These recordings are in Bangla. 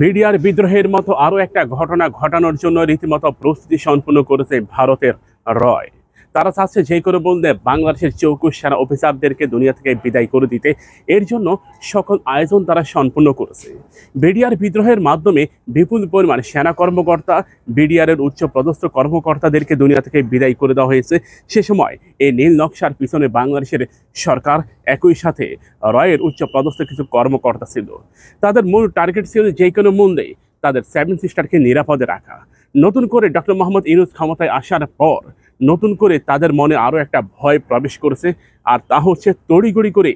বিডিআর বিদ্রোহের মতো আরও একটা ঘটনা ঘটানোর জন্য রীতিমতো প্রস্তুতি সম্পন্ন করেছে ভারতের রয় তারা চাচ্ছে যে কোনো বলতে বাংলাদেশের চৌকুশ সেনা অফিসারদেরকে দুনিয়া থেকে বিদায় করে দিতে এর জন্য সকল আয়োজন তারা সম্পূর্ণ করেছে বিডিআর বিদ্রোহের মাধ্যমে বিপুল পরিমাণ সেনা কর্মকর্তা বিডিআরের উচ্চ পদস্থ কর্মকর্তাদেরকে দুনিয়া থেকে বিদায় করে দেওয়া হয়েছে সে সময় এই নীল নকশার পিছনে বাংলাদেশের সরকার একই সাথে রয়ের উচ্চ পদস্থ কিছু কর্মকর্তা ছিল তাদের মূল টার্গেট ছিল যে কোনো মূল্যে তাদের সেভেন সিস্টারকে নিরাপদে রাখা নতুন করে ডক্টর মোহাম্মদ ইউনুস ক্ষমতায় আসার পর নতুন করে তাদের মনে আরও একটা ভয় প্রবেশ করেছে আর তা হচ্ছে তড়িগড়ি করে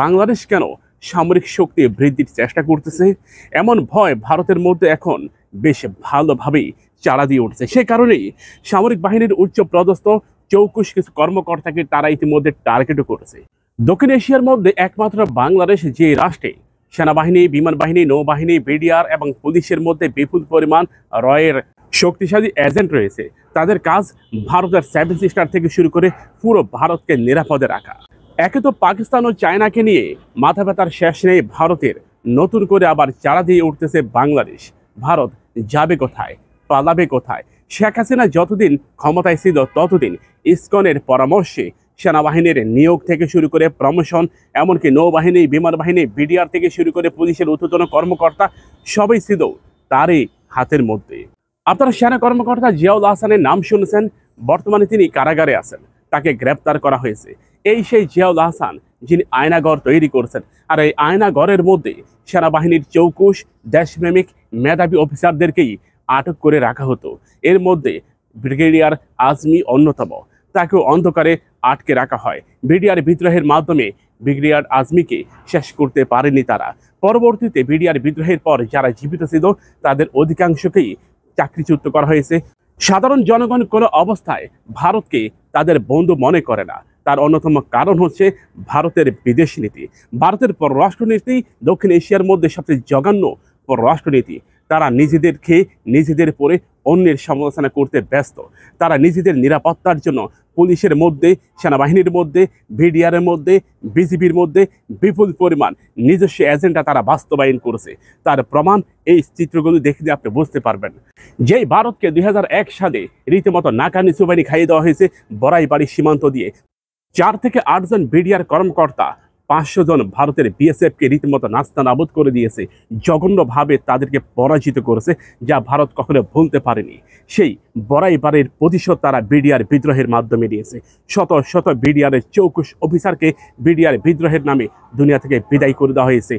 বাংলাদেশ কেন সামরিক শক্তি বৃদ্ধির চেষ্টা করতেছে এমন ভয় ভারতের মধ্যে এখন বেশ ভালোভাবেই চাড়া দিয়ে উঠছে সে কারণেই সামরিক বাহিনীর উচ্চ পদস্থ চৌকুশ কিছু কর্মকর্তাকে তারা ইতিমধ্যে টার্গেটও করেছে দক্ষিণ এশিয়ার মধ্যে একমাত্র বাংলাদেশ যে রাষ্ট্রে সেনাবাহিনী বিমান বাহিনী নৌবাহিনী বিডিআর এবং পুলিশের মধ্যে বিপুল পরিমাণ রয়ের শক্তিশালী এজেন্ট রয়েছে তাদের কাজ ভারতের সেভেন সিস্টার থেকে শুরু করে পুরো ভারতকে নিরাপদে রাখা একে তো পাকিস্তান ও চায়নাকে নিয়ে মাথা ব্যথার শেষ নেই ভারতের নতুন করে আবার চারা দিয়ে উঠতেছে বাংলাদেশ ভারত যাবে কোথায় পালাবে কোথায় শেখ হাসিনা যতদিন ক্ষমতায় ছিল ততদিন ইস্কনের পরামর্শে সেনাবাহিনীর নিয়োগ থেকে শুরু করে প্রমোশন এমনকি নৌবাহিনী বিমান বাহিনী বিডিআর থেকে শুরু করে পুলিশের ঊর্ধ্বতন কর্মকর্তা সবাই ছিল তারই হাতের মধ্যে আপনারা সেনা কর্মকর্তা জিয়াউল আহসানের নাম শুনেছেন বর্তমানে তিনি কারাগারে আছেন তাকে গ্রেপ্তার করা হয়েছে এই সেই জিয়াউল আহসান যিনি আয়নাগর তৈরি করছেন আর এই আয়নাগরের মধ্যে সেনাবাহিনীর চৌকুশ দেশপ্রেমিক মেধাবী অফিসারদেরকেই আটক করে রাখা হতো এর মধ্যে ব্রিগেডিয়ার আজমি অন্যতম তাকেও অন্ধকারে আটকে রাখা হয় বিডিআর বিদ্রোহের মাধ্যমে ব্রিগেডিয়ার আজমিকে শেষ করতে পারেনি তারা পরবর্তীতে বিডিআর বিদ্রোহের পর যারা জীবিত ছিল তাদের অধিকাংশকেই চাকরিচ্যুত করা হয়েছে সাধারণ জনগণ কোনো অবস্থায় ভারতকে তাদের বন্ধু মনে করে না তার অন্যতম কারণ হচ্ছে ভারতের বিদেশ নীতি ভারতের পররাষ্ট্রনীতি দক্ষিণ এশিয়ার মধ্যে সবচেয়ে জঘন্য পররাষ্ট্রনীতি তারা নিজেদের খেয়ে নিজেদের পরে অন্যের সমালোচনা করতে ব্যস্ত তারা নিজেদের নিরাপত্তার জন্য পুলিশের মধ্যে সেনাবাহিনীর মধ্যে ভিডিআরের মধ্যে বিজিবির মধ্যে বিপুল পরিমাণ নিজস্ব এজেন্ডা তারা বাস্তবায়ন করেছে তার প্রমাণ এই চিত্রগুলো দেখলে আপনি বুঝতে পারবেন যেই ভারতকে দুই সালে রীতিমতো নাকানি সুবানি খাইয়ে দেওয়া হয়েছে বড়াইবাড়ি সীমান্ত দিয়ে চার থেকে আটজন বিডিআর কর্মকর্তা পাঁচশো জন ভারতের বিএসএফকে রীতিমতো নাস্তা করে দিয়েছে জঘন্যভাবে তাদেরকে পরাজিত করেছে যা ভারত কখনো ভুলতে পারেনি সেই বরাইবারের প্রতিশোধ তারা বিডিআর বিদ্রোহের মাধ্যমে দিয়েছে শত শত বিডিআরের চৌকুশ অফিসারকে বিডিআর বিদ্রোহের নামে দুনিয়া থেকে বিদায় করে দেওয়া হয়েছে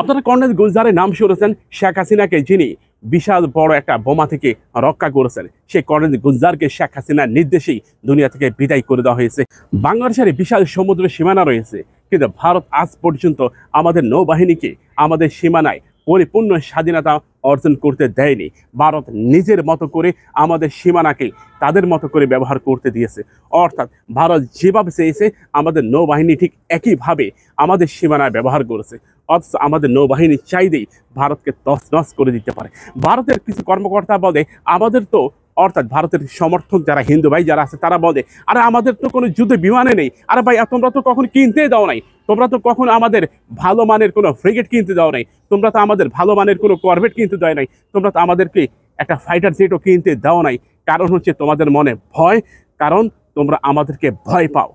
আপনারা কর্নেল গুলজারের নাম শুনেছেন শেখ হাসিনাকে যিনি বিশাল বড় একটা বোমা থেকে রক্ষা করেছেন সেই কর্নেল গুলজারকে শেখ হাসিনার নির্দেশেই দুনিয়া থেকে বিদায় করে দেওয়া হয়েছে বাংলাদেশের বিশাল সমুদ্র সীমানা রয়েছে কিন্তু ভারত আজ পর্যন্ত আমাদের নৌবাহিনীকে আমাদের সীমানায় পরিপূর্ণ স্বাধীনতা অর্জন করতে দেয়নি ভারত নিজের মতো করে আমাদের সীমানাকে তাদের মতো করে ব্যবহার করতে দিয়েছে অর্থাৎ ভারত যেভাবে চেয়েছে আমাদের নৌবাহিনী ঠিক একইভাবে আমাদের সীমানায় ব্যবহার করেছে অথচ আমাদের নৌবাহিনী চাইদেই ভারতকে নস করে দিতে পারে ভারতের কিছু কর্মকর্তা বলে আমাদের তো অর্থাৎ ভারতের সমর্থক যারা হিন্দু ভাই যারা আছে তারা বলে আরে আমাদের তো কোনো যুদ্ধ বিমানে নেই আরে ভাই তোমরা তো কখন কিনতে দাও নাই তোমরা তো কখন আমাদের ভালো মানের কোনো ফ্রিগেট কিনতে দাও নাই তোমরা তো আমাদের ভালো মানের কোনো করভেট কিনতে দেয় নাই তোমরা তো আমাদেরকে একটা ফাইটার জেটও কিনতে দাও নাই কারণ হচ্ছে তোমাদের মনে ভয় কারণ তোমরা আমাদেরকে ভয় পাও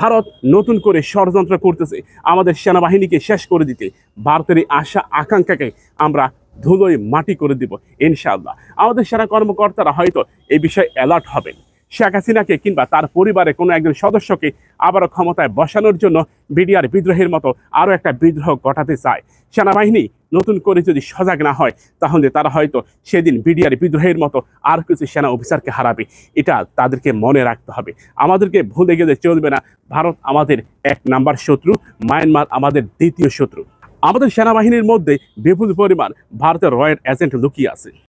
ভারত নতুন করে ষড়যন্ত্র করতেছে আমাদের সেনাবাহিনীকে শেষ করে দিতে ভারতের এই আশা আকাঙ্ক্ষাকে আমরা ধুলোয় মাটি করে দিব ইনশাআল্লাহ আমাদের সেরা কর্মকর্তারা হয়তো এই বিষয়ে অ্যালার্ট হবেন শেখ হাসিনাকে কিংবা তার পরিবারে কোনো একজন সদস্যকে আবারও ক্ষমতায় বসানোর জন্য বিডিআর বিদ্রোহের মতো আরও একটা বিদ্রোহ ঘটাতে চায় সেনাবাহিনী নতুন করে যদি সজাগ না হয় তাহলে তারা হয়তো সেদিন বিডিআর বিদ্রোহের মতো আর কিছু সেনা অফিসারকে হারাবে এটা তাদেরকে মনে রাখতে হবে আমাদেরকে ভুলে গেলে চলবে না ভারত আমাদের এক নাম্বার শত্রু মায়ানমার আমাদের দ্বিতীয় শত্রু আমাদের সেনাবাহিনীর মধ্যে বিপুল পরিমাণ ভারতের রয়্যাল এজেন্ট লুকিয়ে আছে